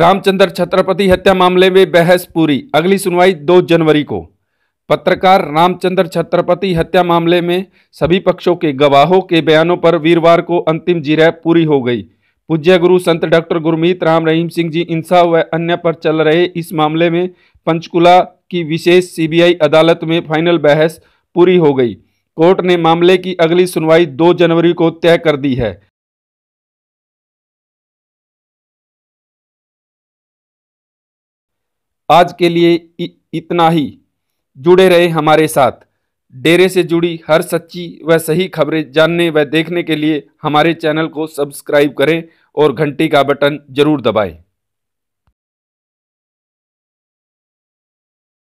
रामचंद्र छत्रपति हत्या मामले में बहस पूरी अगली सुनवाई 2 जनवरी को पत्रकार रामचंद्र छत्रपति हत्या मामले में सभी पक्षों के गवाहों के बयानों पर वीरवार को अंतिम जिरह पूरी हो गई पूज्य गुरु संत डॉक्टर गुरमीत राम रहीम सिंह जी इंसा व अन्य पर चल रहे इस मामले में पंचकुला की विशेष सीबीआई अदालत में फाइनल बहस पूरी हो गई कोर्ट ने मामले की अगली सुनवाई 2 जनवरी को तय कर दी है आज के लिए इतना ही जुड़े रहे हमारे साथ डेरे से जुड़ी हर सच्ची व सही खबरें जानने व देखने के लिए हमारे चैनल को सब्सक्राइब करें और घंटी का बटन जरूर दबाएं